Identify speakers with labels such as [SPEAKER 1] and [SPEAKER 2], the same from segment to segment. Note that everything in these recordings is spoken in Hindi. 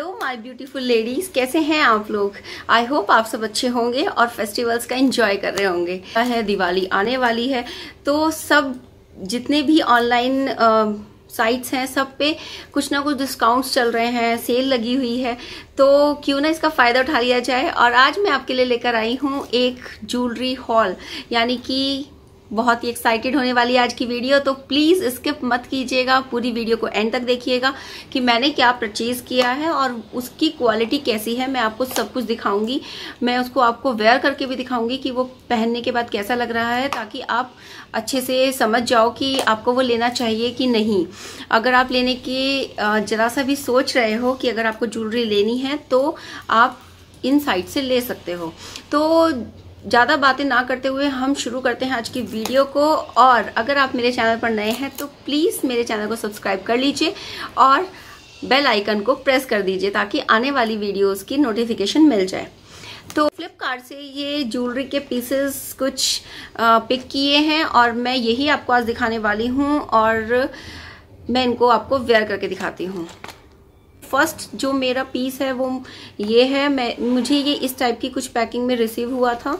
[SPEAKER 1] हेलो माय ब्यूटीफुल लेडीज़ कैसे हैं आप लोग आई होप आप सब अच्छे होंगे और फेस्टिवल्स का एंजॉय कर रहे होंगे है दिवाली आने वाली है तो सब जितने भी ऑनलाइन साइट्स हैं सब पे कुछ ना कुछ डिस्काउंट्स चल रहे हैं सेल लगी हुई है तो क्यों ना इसका फ़ायदा उठा लिया जाए और आज मैं आपके लिए लेकर आई हूँ एक ज्वेलरी हॉल यानी कि बहुत ही एक्साइटेड होने वाली है आज की वीडियो तो प्लीज़ स्किप मत कीजिएगा पूरी वीडियो को एंड तक देखिएगा कि मैंने क्या परचेज़ किया है और उसकी क्वालिटी कैसी है मैं आपको सब कुछ दिखाऊंगी मैं उसको आपको वेयर करके भी दिखाऊंगी कि वो पहनने के बाद कैसा लग रहा है ताकि आप अच्छे से समझ जाओ कि आपको वो लेना चाहिए कि नहीं अगर आप लेने की ज़रा सा भी सोच रहे हो कि अगर आपको ज्वेलरी लेनी है तो आप इन साइट से ले सकते हो तो ज़्यादा बातें ना करते हुए हम शुरू करते हैं आज की वीडियो को और अगर आप मेरे चैनल पर नए हैं तो प्लीज़ मेरे चैनल को सब्सक्राइब कर लीजिए और बेल आइकन को प्रेस कर दीजिए ताकि आने वाली वीडियोस की नोटिफिकेशन मिल जाए तो फ्लिपकार्ट से ये ज्वेलरी के पीसेस कुछ पिक किए हैं और मैं यही आपको आज दिखाने वाली हूँ और मैं इनको आपको वेयर करके दिखाती हूँ फर्स्ट जो मेरा पीस है वो ये है मैं मुझे ये इस टाइप की कुछ पैकिंग में रिसीव हुआ था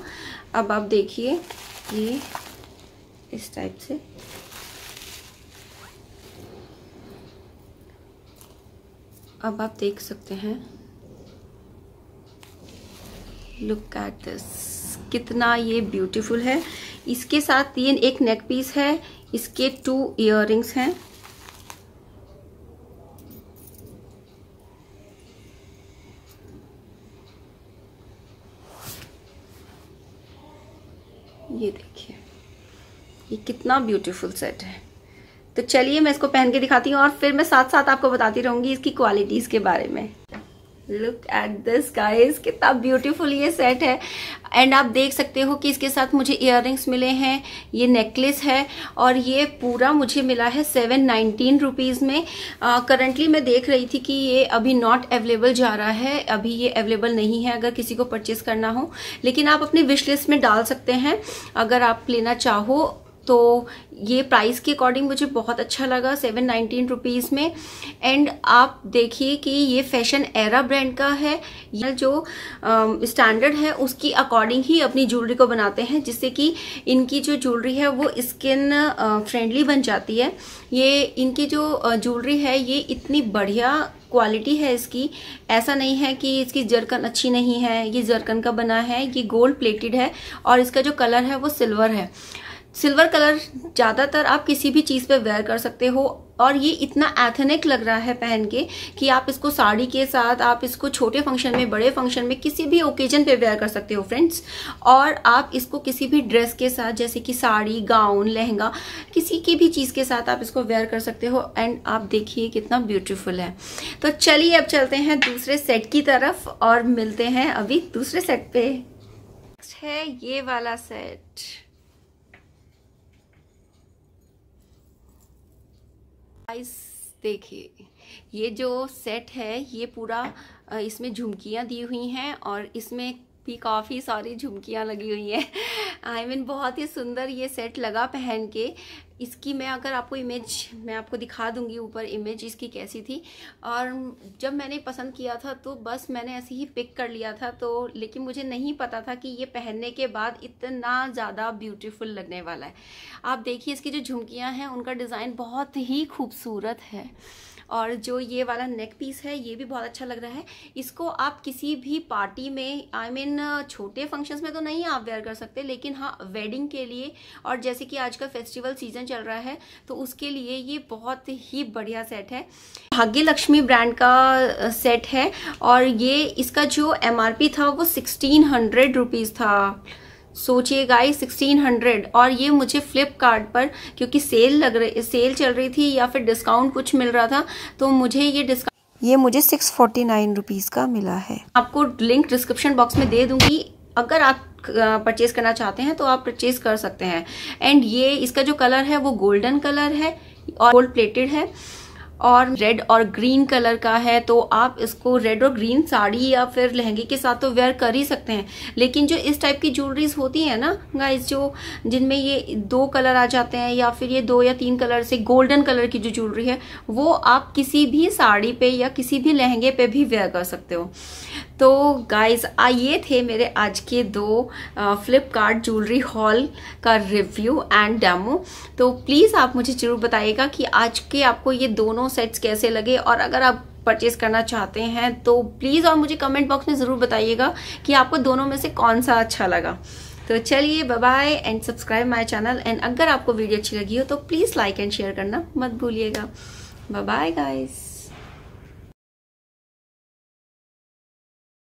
[SPEAKER 1] अब आप देखिए ये इस टाइप से अब आप देख सकते हैं लुक एट दिस कितना ये ब्यूटीफुल है इसके साथ तीन एक नेक पीस है इसके टू इयर हैं ये देखिए ये कितना ब्यूटीफुल सेट है तो चलिए मैं इसको पहन के दिखाती हूँ और फिर मैं साथ साथ आपको बताती रहूँगी इसकी क्वालिटीज़ के बारे में लुक एट दिस गाइस कितना ब्यूटीफुल ये सेट है एंड आप देख सकते हो कि इसके साथ मुझे इयर मिले हैं ये नेकलेस है और ये पूरा मुझे मिला है सेवन नाइनटीन रुपीज़ में करंटली uh, मैं देख रही थी कि ये अभी नॉट अवेलेबल जा रहा है अभी ये अवेलेबल नहीं है अगर किसी को परचेज करना हो लेकिन आप अपनी विश लिस्ट में डाल सकते हैं अगर आप लेना चाहो तो ये प्राइस के अकॉर्डिंग मुझे बहुत अच्छा लगा सेवन नाइनटीन रुपीज़ में एंड आप देखिए कि ये फैशन एरा ब्रांड का है ये जो स्टैंडर्ड है उसकी अकॉर्डिंग ही अपनी ज्वेलरी को बनाते हैं जिससे कि इनकी जो ज्वेलरी है वो स्किन फ्रेंडली बन जाती है ये इनकी जो ज्वेलरी है ये इतनी बढ़िया क्वालिटी है इसकी ऐसा नहीं है कि इसकी जरकन अच्छी नहीं है ये जरकन का बना है ये गोल्ड प्लेटेड है और इसका जो कलर है वो सिल्वर है सिल्वर कलर ज़्यादातर आप किसी भी चीज़ पे वेयर कर सकते हो और ये इतना एथेनिक लग रहा है पहन के कि आप इसको साड़ी के साथ आप इसको छोटे फंक्शन में बड़े फंक्शन में किसी भी ओकेजन पे वेयर कर सकते हो फ्रेंड्स और आप इसको किसी भी ड्रेस के साथ जैसे कि साड़ी गाउन लहंगा किसी की भी चीज़ के साथ आप इसको वेयर कर सकते हो एंड आप देखिए कितना ब्यूटिफुल है तो चलिए अब चलते हैं दूसरे सेट की तरफ और मिलते हैं अभी दूसरे सेट पे नेक्स्ट है ये वाला सेट गाइस देखिए ये जो सेट है ये पूरा इसमें झुमकियाँ दी हुई हैं और इसमें भी काफ़ी सारी झुमकियाँ लगी हुई हैं आई मीन बहुत ही सुंदर ये सेट लगा पहन के इसकी मैं अगर आपको इमेज मैं आपको दिखा दूंगी ऊपर इमेज इसकी कैसी थी और जब मैंने पसंद किया था तो बस मैंने ऐसे ही पिक कर लिया था तो लेकिन मुझे नहीं पता था कि ये पहनने के बाद इतना ज़्यादा ब्यूटीफुल लगने वाला है आप देखिए इसकी जो झुमकियाँ हैं उनका डिज़ाइन बहुत ही खूबसूरत है और जो ये वाला नेक पीस है ये भी बहुत अच्छा लग रहा है इसको आप किसी भी पार्टी में आई I मीन mean, छोटे फंक्शंस में तो नहीं आप वेयर कर सकते लेकिन हाँ वेडिंग के लिए और जैसे कि आज का फेस्टिवल सीजन चल रहा है तो उसके लिए ये बहुत ही बढ़िया सेट है भाग्य लक्ष्मी ब्रांड का सेट है और ये इसका जो एम था वो सिक्सटीन हंड्रेड रुपीज़ था सोचिए गाइस 1600 और ये मुझे फ्लिपकार्ट पर क्योंकि सेल लग रही सेल चल रही थी या फिर डिस्काउंट कुछ मिल रहा था तो मुझे ये डिस्काउंट ये मुझे सिक्स फोर्टी नाइन रुपीज़ का मिला है आपको लिंक डिस्क्रिप्शन बॉक्स में दे दूंगी अगर आप परचेज करना चाहते हैं तो आप परचेज कर सकते हैं एंड ये इसका जो कलर है वो गोल्डन कलर है और गोल्ड प्लेटेड है और रेड और ग्रीन कलर का है तो आप इसको रेड और ग्रीन साड़ी या फिर लहंगे के साथ तो वेयर कर ही सकते हैं लेकिन जो इस टाइप की ज्वेलरीज होती है ना गाइस जो जिनमें ये दो कलर आ जाते हैं या फिर ये दो या तीन कलर से गोल्डन कलर की जो ज्वेलरी है वो आप किसी भी साड़ी पे या किसी भी लहंगे पे भी वेयर कर सकते हो तो गाइज ये थे मेरे आज के दो फ्लिपकार्ट ज्वेलरी हॉल का रिव्यू एंड डेमो तो प्लीज़ आप मुझे ज़रूर बताइएगा कि आज के आपको ये दोनों सेट्स कैसे लगे और अगर आप परचेज करना चाहते हैं तो प्लीज़ और मुझे कमेंट बॉक्स में ज़रूर बताइएगा कि आपको दोनों में से कौन सा अच्छा लगा तो चलिए bye and subscribe my channel and अगर आपको वीडियो अच्छी लगी हो तो प्लीज़ लाइक एंड शेयर करना मत भूलिएगा बाय गाइज़